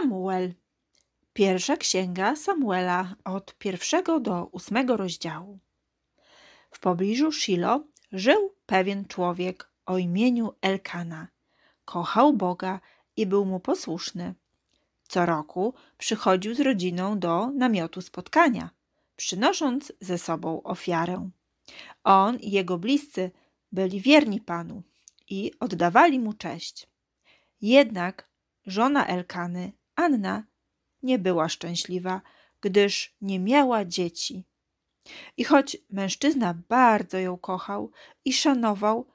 Samuel. Pierwsza księga Samuela od pierwszego do ósmego rozdziału. W pobliżu Shilo żył pewien człowiek o imieniu Elkana. Kochał Boga i był mu posłuszny. Co roku przychodził z rodziną do namiotu spotkania, przynosząc ze sobą ofiarę. On i jego bliscy byli wierni Panu i oddawali mu cześć. Jednak żona Elkany Anna nie była szczęśliwa, gdyż nie miała dzieci. I choć mężczyzna bardzo ją kochał i szanował,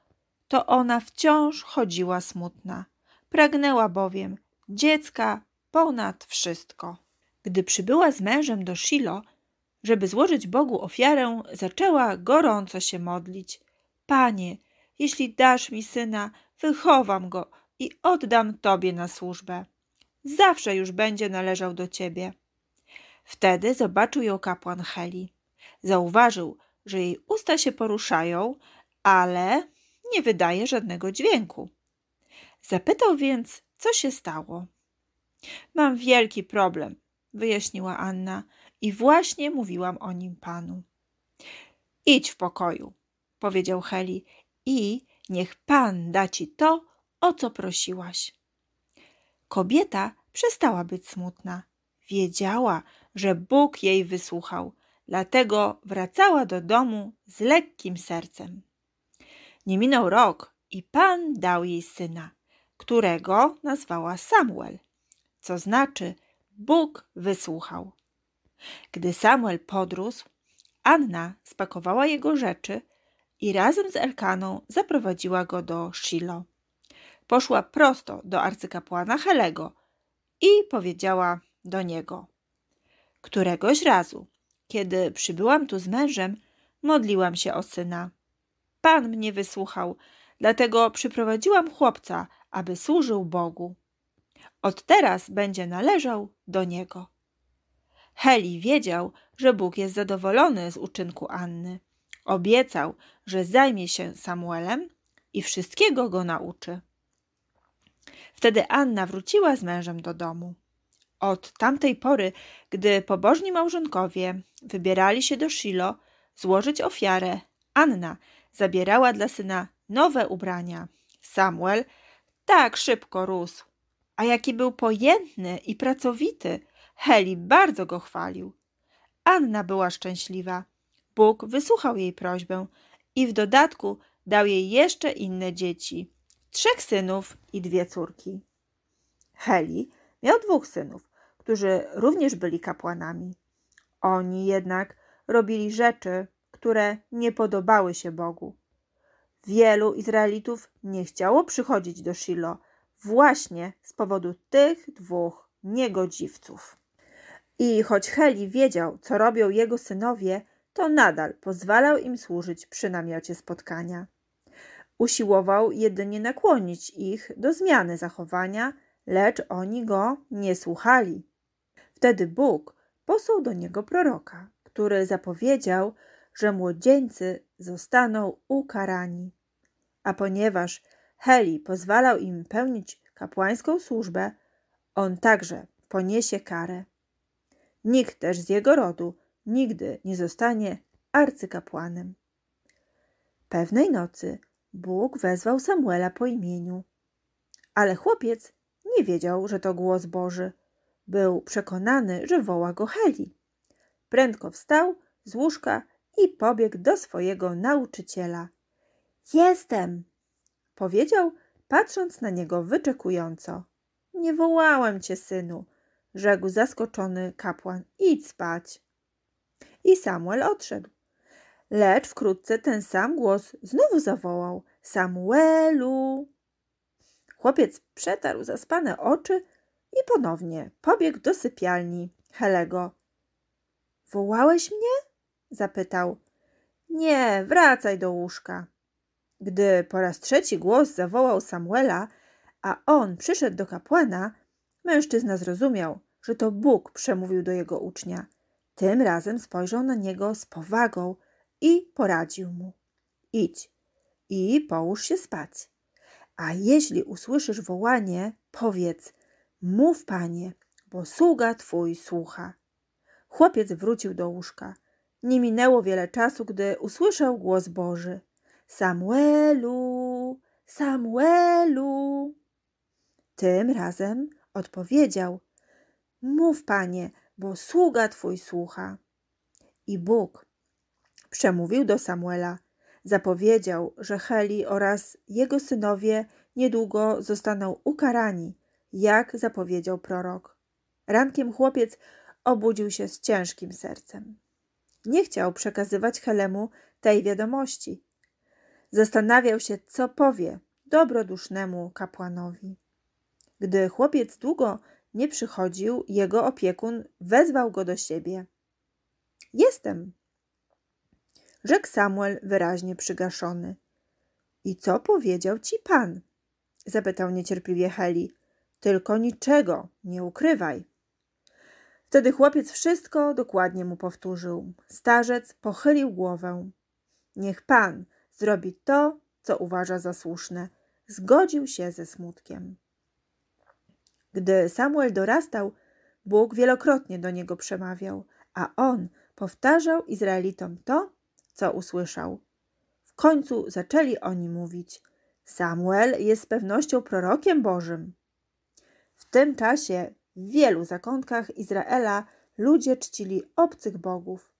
to ona wciąż chodziła smutna. Pragnęła bowiem dziecka ponad wszystko. Gdy przybyła z mężem do Shilo, żeby złożyć Bogu ofiarę, zaczęła gorąco się modlić. Panie, jeśli dasz mi syna, wychowam go i oddam Tobie na służbę zawsze już będzie należał do ciebie. Wtedy zobaczył ją kapłan Heli. Zauważył, że jej usta się poruszają, ale nie wydaje żadnego dźwięku. Zapytał więc, co się stało. Mam wielki problem, wyjaśniła Anna, i właśnie mówiłam o nim panu. Idź w pokoju, powiedział Heli, i niech pan da ci to, o co prosiłaś. Kobieta przestała być smutna. Wiedziała, że Bóg jej wysłuchał, dlatego wracała do domu z lekkim sercem. Nie minął rok i Pan dał jej syna, którego nazwała Samuel, co znaczy Bóg wysłuchał. Gdy Samuel podrósł, Anna spakowała jego rzeczy i razem z Elkaną zaprowadziła go do Shiloh. Poszła prosto do arcykapłana Helego i powiedziała do niego: Któregoś razu, kiedy przybyłam tu z mężem, modliłam się o syna. Pan mnie wysłuchał, dlatego przyprowadziłam chłopca, aby służył Bogu. Od teraz będzie należał do niego. Heli wiedział, że Bóg jest zadowolony z uczynku Anny. Obiecał, że zajmie się Samuelem i wszystkiego go nauczy. Wtedy Anna wróciła z mężem do domu. Od tamtej pory, gdy pobożni małżonkowie wybierali się do Shilo złożyć ofiarę, Anna zabierała dla syna nowe ubrania. Samuel tak szybko rósł, a jaki był pojętny i pracowity. Heli bardzo go chwalił. Anna była szczęśliwa. Bóg wysłuchał jej prośbę i w dodatku dał jej jeszcze inne dzieci trzech synów i dwie córki. Heli miał dwóch synów, którzy również byli kapłanami. Oni jednak robili rzeczy, które nie podobały się Bogu. Wielu Izraelitów nie chciało przychodzić do Shiloh właśnie z powodu tych dwóch niegodziwców. I choć Heli wiedział, co robią jego synowie, to nadal pozwalał im służyć przy namiocie spotkania. Usiłował jedynie nakłonić ich do zmiany zachowania, lecz oni go nie słuchali. Wtedy Bóg posłał do niego proroka, który zapowiedział, że młodzieńcy zostaną ukarani. A ponieważ Heli pozwalał im pełnić kapłańską służbę, on także poniesie karę. Nikt też z jego rodu nigdy nie zostanie arcykapłanem. Pewnej nocy Bóg wezwał Samuela po imieniu. Ale chłopiec nie wiedział, że to głos Boży. Był przekonany, że woła go Heli. Prędko wstał z łóżka i pobiegł do swojego nauczyciela. Jestem! powiedział, patrząc na niego wyczekująco. Nie wołałem cię, synu, rzekł zaskoczony kapłan. Idź spać. I Samuel odszedł. Lecz wkrótce ten sam głos znowu zawołał: Samuelu! Chłopiec przetarł zaspane oczy i ponownie pobiegł do sypialni Helego. Wołałeś mnie? zapytał. Nie, wracaj do łóżka. Gdy po raz trzeci głos zawołał Samuela, a on przyszedł do kapłana, mężczyzna zrozumiał, że to Bóg przemówił do jego ucznia. Tym razem spojrzał na niego z powagą i poradził mu: Idź i połóż się spać. A jeśli usłyszysz wołanie, powiedz: Mów, panie, bo sługa twój słucha. Chłopiec wrócił do łóżka. Nie minęło wiele czasu, gdy usłyszał głos Boży: Samuelu, Samuelu. Tym razem odpowiedział: Mów, panie, bo sługa twój słucha. I Bóg przemówił do Samuela. Zapowiedział, że Heli oraz jego synowie niedługo zostaną ukarani, jak zapowiedział prorok. Rankiem chłopiec obudził się z ciężkim sercem. Nie chciał przekazywać Helemu tej wiadomości. Zastanawiał się, co powie dobrodusznemu kapłanowi. Gdy chłopiec długo nie przychodził, jego opiekun wezwał go do siebie. Jestem, rzekł Samuel wyraźnie przygaszony. I co powiedział ci pan? zapytał niecierpliwie Heli. Tylko niczego, nie ukrywaj. Wtedy chłopiec wszystko dokładnie mu powtórzył. Starzec pochylił głowę. Niech pan zrobi to, co uważa za słuszne. Zgodził się ze smutkiem. Gdy Samuel dorastał, Bóg wielokrotnie do niego przemawiał, a on powtarzał Izraelitom to, co usłyszał. W końcu zaczęli oni mówić: Samuel jest z pewnością prorokiem Bożym. W tym czasie w wielu zakątkach Izraela ludzie czcili obcych bogów.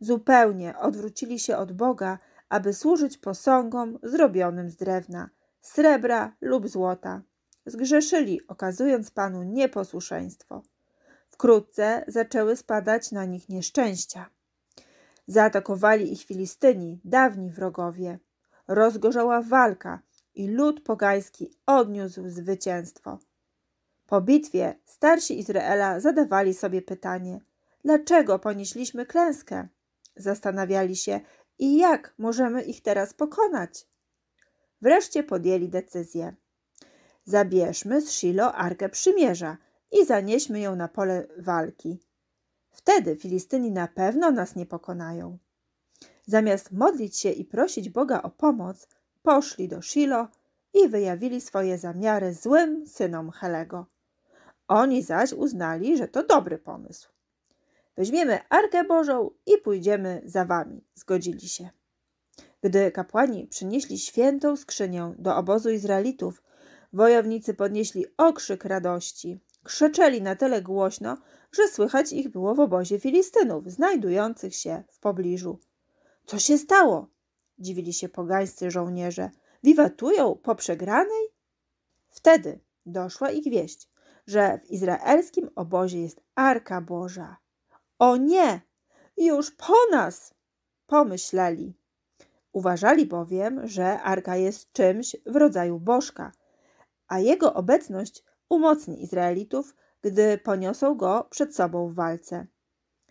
Zupełnie odwrócili się od Boga, aby służyć posągom zrobionym z drewna, srebra lub złota. Zgrzeszyli, okazując Panu nieposłuszeństwo. Wkrótce zaczęły spadać na nich nieszczęścia. Zaatakowali ich Filistyni, dawni wrogowie. Rozgorzała walka i lud pogański odniósł zwycięstwo. Po bitwie starsi Izraela zadawali sobie pytanie: dlaczego ponieśliśmy klęskę? Zastanawiali się, i jak możemy ich teraz pokonać? Wreszcie podjęli decyzję. Zabierzmy z Shilo Arkę Przymierza i zanieśmy ją na pole walki. Wtedy Filistyni na pewno nas nie pokonają. Zamiast modlić się i prosić Boga o pomoc, poszli do Shilo i wyjawili swoje zamiary złym synom Helego. Oni zaś uznali, że to dobry pomysł. Weźmiemy Arkę Bożą i pójdziemy za wami, zgodzili się. Gdy kapłani przynieśli świętą skrzynię do obozu Izraelitów, wojownicy podnieśli okrzyk radości. krzeczeli na tyle głośno, że słychać ich było w obozie Filistynów, znajdujących się w pobliżu. Co się stało? dziwili się pogańscy żołnierze. Wiwatują po przegranej? Wtedy doszła ich wieść, że w izraelskim obozie jest Arka Boża. O nie! Już po nas! pomyśleli. Uważali bowiem, że Arka jest czymś w rodzaju bożka, a jego obecność umocni Izraelitów gdy poniosą go przed sobą w walce.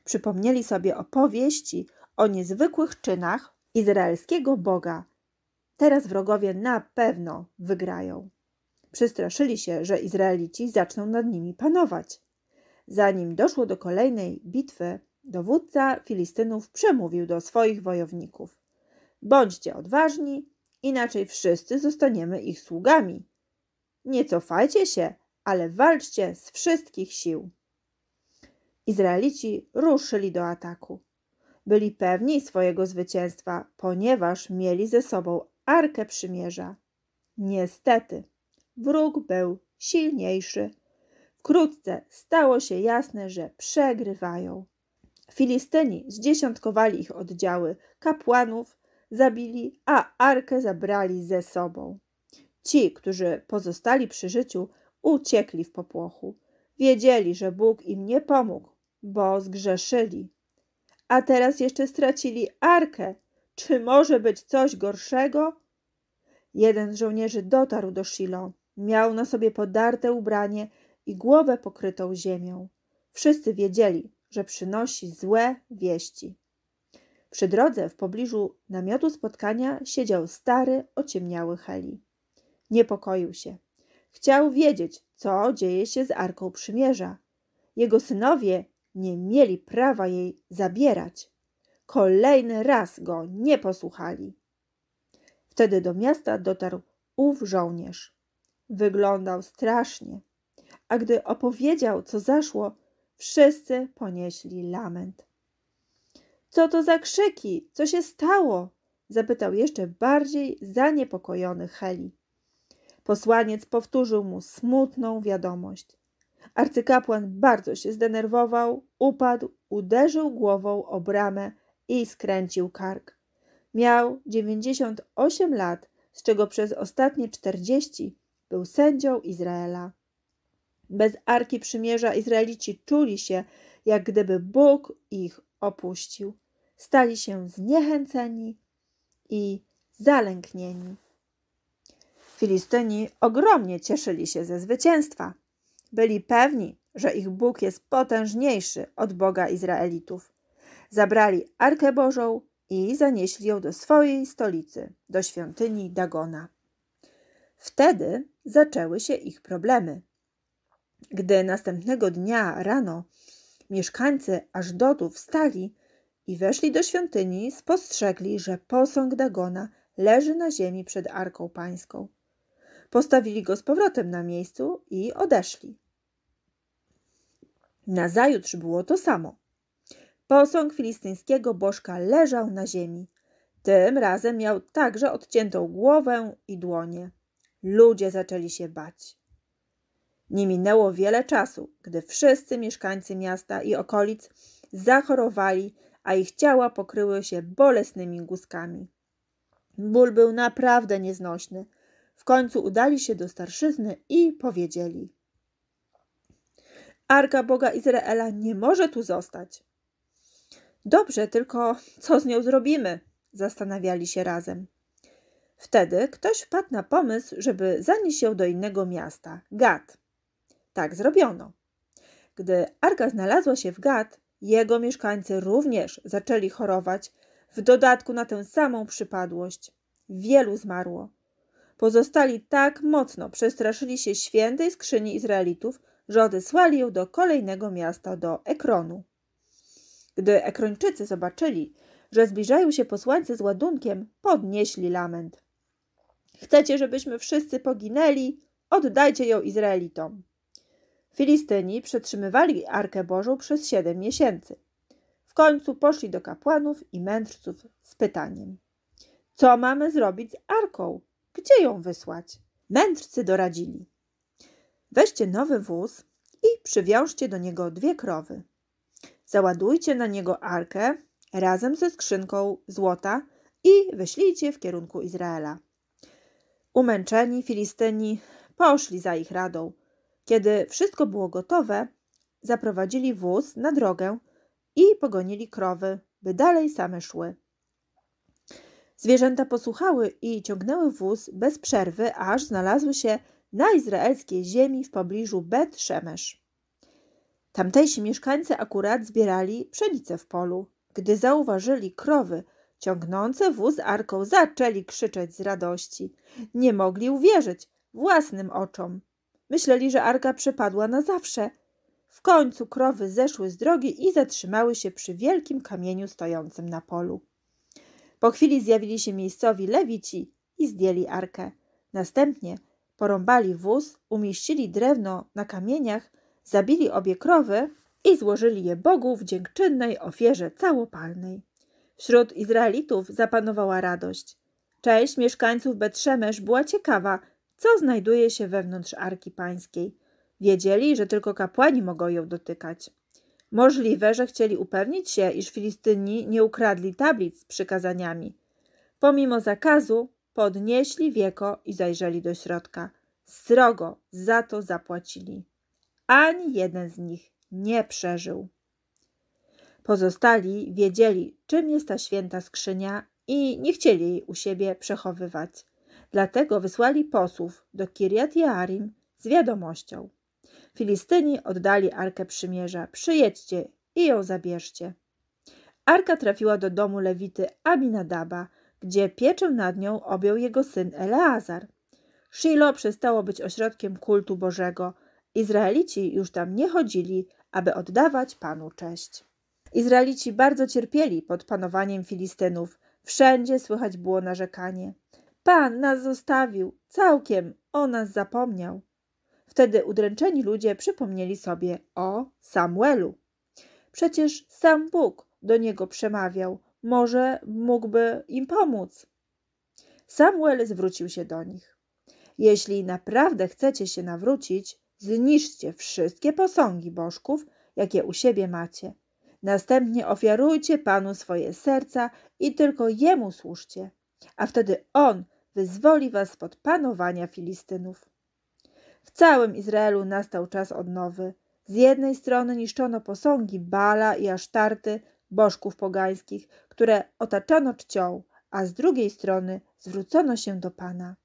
Przypomnieli sobie opowieści o niezwykłych czynach izraelskiego Boga. Teraz wrogowie na pewno wygrają. Przestraszyli się, że Izraelici zaczną nad nimi panować. Zanim doszło do kolejnej bitwy, dowódca Filistynów przemówił do swoich wojowników: Bądźcie odważni, inaczej wszyscy zostaniemy ich sługami. Nie cofajcie się, ale walczcie z wszystkich sił. Izraelici ruszyli do ataku. Byli pewni swojego zwycięstwa, ponieważ mieli ze sobą Arkę Przymierza. Niestety, wróg był silniejszy. Wkrótce stało się jasne, że przegrywają. Filistyni zdziesiątkowali ich oddziały, kapłanów zabili, a arkę zabrali ze sobą. Ci, którzy pozostali przy życiu, uciekli w popłochu. Wiedzieli, że Bóg im nie pomógł, bo zgrzeszyli. A teraz jeszcze stracili arkę. Czy może być coś gorszego? Jeden z żołnierzy dotarł do Shilo. Miał na sobie podarte ubranie i głowę pokrytą ziemią. Wszyscy wiedzieli, że przynosi złe wieści. Przy drodze w pobliżu namiotu spotkania siedział stary, ociemniały Heli. Niepokoił się. Chciał wiedzieć, co dzieje się z Arką Przymierza. Jego synowie nie mieli prawa jej zabierać. Kolejny raz go nie posłuchali. Wtedy do miasta dotarł ów żołnierz. Wyglądał strasznie, a gdy opowiedział, co zaszło, wszyscy ponieśli lament. Co to za krzyki? Co się stało? zapytał jeszcze bardziej zaniepokojony Heli. Posłaniec powtórzył mu smutną wiadomość. Arcykapłan bardzo się zdenerwował, upadł, uderzył głową o bramę i skręcił kark. Miał 98 lat, z czego przez ostatnie 40 był sędzią Izraela. Bez Arki Przymierza Izraelici czuli się, jak gdyby Bóg ich opuścił. Stali się zniechęceni i zalęknieni. Filistyni ogromnie cieszyli się ze zwycięstwa. Byli pewni, że ich Bóg jest potężniejszy od Boga Izraelitów. Zabrali Arkę Bożą i zanieśli ją do swojej stolicy, do świątyni Dagona. Wtedy zaczęły się ich problemy. Gdy następnego dnia rano mieszkańcy Ażdotu wstali i weszli do świątyni, spostrzegli, że posąg Dagona leży na ziemi przed Arką Pańską. Postawili go z powrotem na miejscu i odeszli. Nazajutrz było to samo. Posąg filistyńskiego bożka leżał na ziemi. Tym razem miał także odciętą głowę i dłonie. Ludzie zaczęli się bać. Nie minęło wiele czasu, gdy wszyscy mieszkańcy miasta i okolic zachorowali, a ich ciała pokryły się bolesnymi guzkami. Ból był naprawdę nieznośny, w końcu udali się do starszyzny i powiedzieli: Arka Boga Izraela nie może tu zostać. Dobrze, tylko co z nią zrobimy? Zastanawiali się razem. Wtedy ktoś wpadł na pomysł, żeby zanieść ją do innego miasta Gad. Tak zrobiono. Gdy Arka znalazła się w Gad, jego mieszkańcy również zaczęli chorować, w dodatku na tę samą przypadłość. Wielu zmarło. Pozostali tak mocno przestraszyli się świętej skrzyni Izraelitów, że odesłali ją do kolejnego miasta, do Ekronu. Gdy Ekrończycy zobaczyli, że zbliżają się posłańcy z ładunkiem, podnieśli lament. Chcecie, żebyśmy wszyscy poginęli? Oddajcie ją Izraelitom. Filistyni przetrzymywali Arkę Bożą przez siedem miesięcy. W końcu poszli do kapłanów i mędrców z pytaniem: Co mamy zrobić z Arką? Gdzie ją wysłać? Mędrcy doradzili. Weźcie nowy wóz i przywiążcie do niego dwie krowy. Załadujcie na niego arkę razem ze skrzynką złota i wyślijcie w kierunku Izraela. Umęczeni Filistyni poszli za ich radą. Kiedy wszystko było gotowe, zaprowadzili wóz na drogę i pogonili krowy, by dalej same szły. Zwierzęta posłuchały i ciągnęły wóz bez przerwy, aż znalazły się na izraelskiej ziemi w pobliżu Bet Szemesz. Tamtejsi mieszkańcy akurat zbierali pszenicę w polu. Gdy zauważyli krowy ciągnące wóz arką, zaczęli krzyczeć z radości. Nie mogli uwierzyć własnym oczom. Myśleli, że arka przepadła na zawsze. W końcu krowy zeszły z drogi i zatrzymały się przy wielkim kamieniu stojącym na polu. Po chwili zjawili się miejscowi lewici i zdjęli arkę. Następnie porąbali wóz, umieścili drewno na kamieniach, zabili obie krowy i złożyli je Bogu w dziękczynnej ofierze całopalnej. Wśród Izraelitów zapanowała radość. Część mieszkańców Betrzemesz była ciekawa, co znajduje się wewnątrz Arki Pańskiej. Wiedzieli, że tylko kapłani mogą ją dotykać. Możliwe, że chcieli upewnić się, iż Filistyni nie ukradli tablic z przykazaniami. Pomimo zakazu podnieśli wieko i zajrzeli do środka. Srogo za to zapłacili. Ani jeden z nich nie przeżył. Pozostali wiedzieli, czym jest ta święta skrzynia i nie chcieli jej u siebie przechowywać. Dlatego wysłali posłów do Kirjat Jearim z wiadomością. Filistyni oddali Arkę Przymierza. Przyjedźcie i ją zabierzcie. Arka trafiła do domu Lewity Abinadaba, gdzie pieczę nad nią objął jego syn Eleazar. Shiloh przestało być ośrodkiem kultu Bożego. Izraelici już tam nie chodzili, aby oddawać Panu cześć. Izraelici bardzo cierpieli pod panowaniem Filistynów. Wszędzie słychać było narzekanie. Pan nas zostawił, całkiem o nas zapomniał. Wtedy udręczeni ludzie przypomnieli sobie o Samuelu. Przecież sam Bóg do niego przemawiał, może mógłby im pomóc. Samuel zwrócił się do nich. Jeśli naprawdę chcecie się nawrócić, zniszcie wszystkie posągi bożków, jakie u siebie macie. Następnie ofiarujcie Panu swoje serca i tylko Jemu służcie, a wtedy On wyzwoli was spod panowania Filistynów. W całym Izraelu nastał czas odnowy. Z jednej strony niszczono posągi Bala i Asztarty, bożków pogańskich, które otaczano czcią, a z drugiej strony zwrócono się do Pana.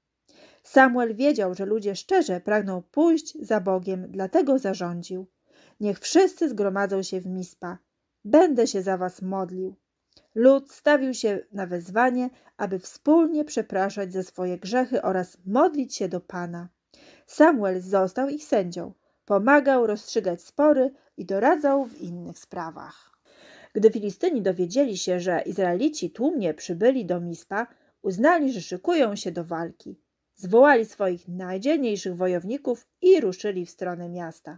Samuel wiedział, że ludzie szczerze pragną pójść za Bogiem, dlatego zarządził. Niech wszyscy zgromadzą się w Mispa. Będę się za was modlił. Lud stawił się na wezwanie, aby wspólnie przepraszać za swoje grzechy oraz modlić się do Pana. Samuel został ich sędzią, pomagał rozstrzygać spory i doradzał w innych sprawach. Gdy Filistyni dowiedzieli się, że Izraelici tłumnie przybyli do Mispa, uznali, że szykują się do walki. Zwołali swoich najdzielniejszych wojowników i ruszyli w stronę miasta.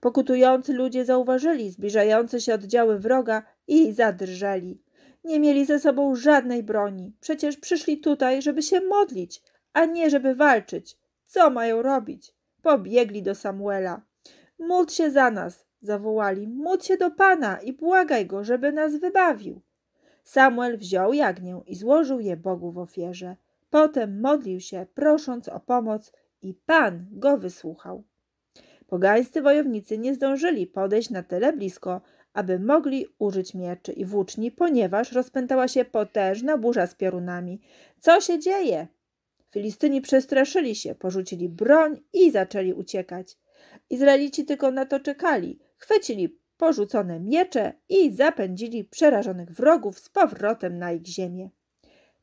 Pokutujący ludzie zauważyli zbliżające się oddziały wroga i zadrżeli. Nie mieli ze sobą żadnej broni, przecież przyszli tutaj, żeby się modlić, a nie żeby walczyć. Co mają robić? Pobiegli do Samuela. Módl się za nas, zawołali. Módl się do Pana i błagaj Go, żeby nas wybawił. Samuel wziął jagnię i złożył je Bogu w ofierze. Potem modlił się, prosząc o pomoc i Pan go wysłuchał. Pogańscy wojownicy nie zdążyli podejść na tyle blisko, aby mogli użyć mieczy i włóczni, ponieważ rozpętała się potężna burza z piorunami. Co się dzieje? Filistyni przestraszyli się, porzucili broń i zaczęli uciekać. Izraelici tylko na to czekali, chwycili porzucone miecze i zapędzili przerażonych wrogów z powrotem na ich ziemię.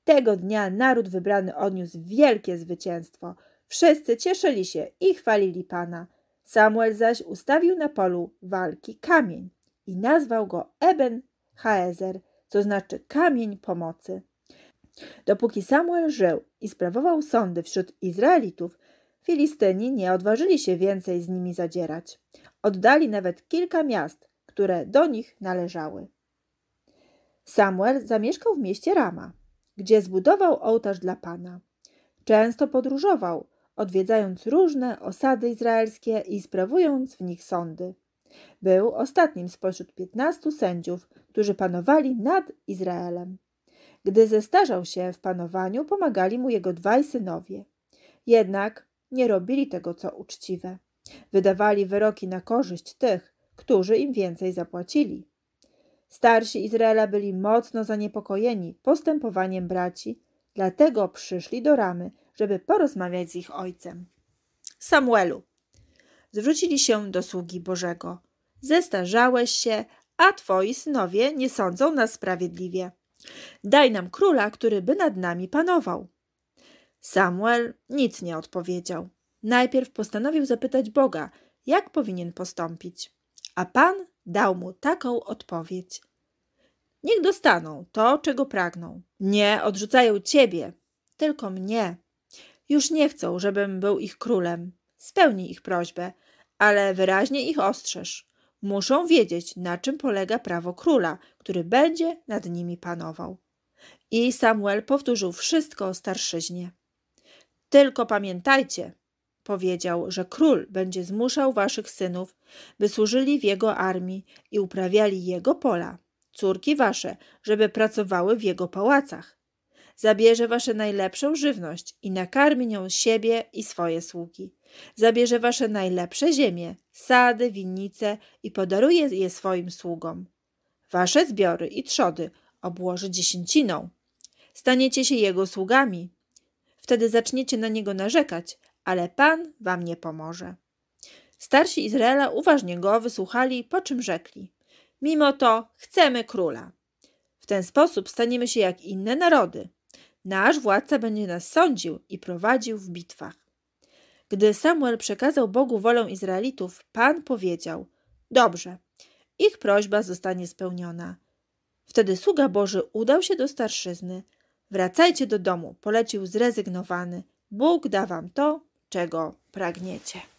Tego dnia naród wybrany odniósł wielkie zwycięstwo. Wszyscy cieszyli się i chwalili Pana. Samuel zaś ustawił na polu walki kamień i nazwał go Eben Haezer, co znaczy kamień pomocy. Dopóki Samuel żył i sprawował sądy wśród Izraelitów, Filistyni nie odważyli się więcej z nimi zadzierać. Oddali nawet kilka miast, które do nich należały. Samuel zamieszkał w mieście Rama, gdzie zbudował ołtarz dla Pana. Często podróżował, odwiedzając różne osady izraelskie i sprawując w nich sądy. Był ostatnim spośród piętnastu sędziów, którzy panowali nad Izraelem. Gdy zestarzał się w panowaniu, pomagali mu jego dwaj synowie. Jednak nie robili tego, co uczciwe. Wydawali wyroki na korzyść tych, którzy im więcej zapłacili. Starsi Izraela byli mocno zaniepokojeni postępowaniem braci, dlatego przyszli do ramy, żeby porozmawiać z ich ojcem. Samuelu, zwrócili się do sługi Bożego. Zestarzałeś się, a twoi synowie nie sądzą nas sprawiedliwie. Daj nam króla, który by nad nami panował. Samuel nic nie odpowiedział. Najpierw postanowił zapytać Boga, jak powinien postąpić, a Pan dał mu taką odpowiedź. Niech dostaną to, czego pragną. Nie odrzucają ciebie, tylko mnie. Już nie chcą, żebym był ich królem. Spełnij ich prośbę, ale wyraźnie ich ostrzeż muszą wiedzieć, na czym polega prawo króla, który będzie nad nimi panował. I Samuel powtórzył wszystko o starszyźnie. Tylko pamiętajcie, powiedział, że król będzie zmuszał waszych synów, by służyli w jego armii i uprawiali jego pola, córki wasze, żeby pracowały w jego pałacach Zabierze wasze najlepszą żywność i nakarmi nią siebie i swoje sługi. Zabierze wasze najlepsze ziemie, sady, winnice i podaruje je swoim sługom. Wasze zbiory i trzody obłoży dziesięciną. Staniecie się jego sługami. Wtedy zaczniecie na niego narzekać, ale Pan wam nie pomoże. Starsi Izraela uważnie go wysłuchali, po czym rzekli: Mimo to chcemy króla. W ten sposób staniemy się jak inne narody. Nasz władca będzie nas sądził i prowadził w bitwach. Gdy Samuel przekazał Bogu wolę Izraelitów, Pan powiedział: Dobrze, ich prośba zostanie spełniona. Wtedy sługa Boży udał się do starszyzny. Wracajcie do domu, polecił zrezygnowany. Bóg da wam to, czego pragniecie.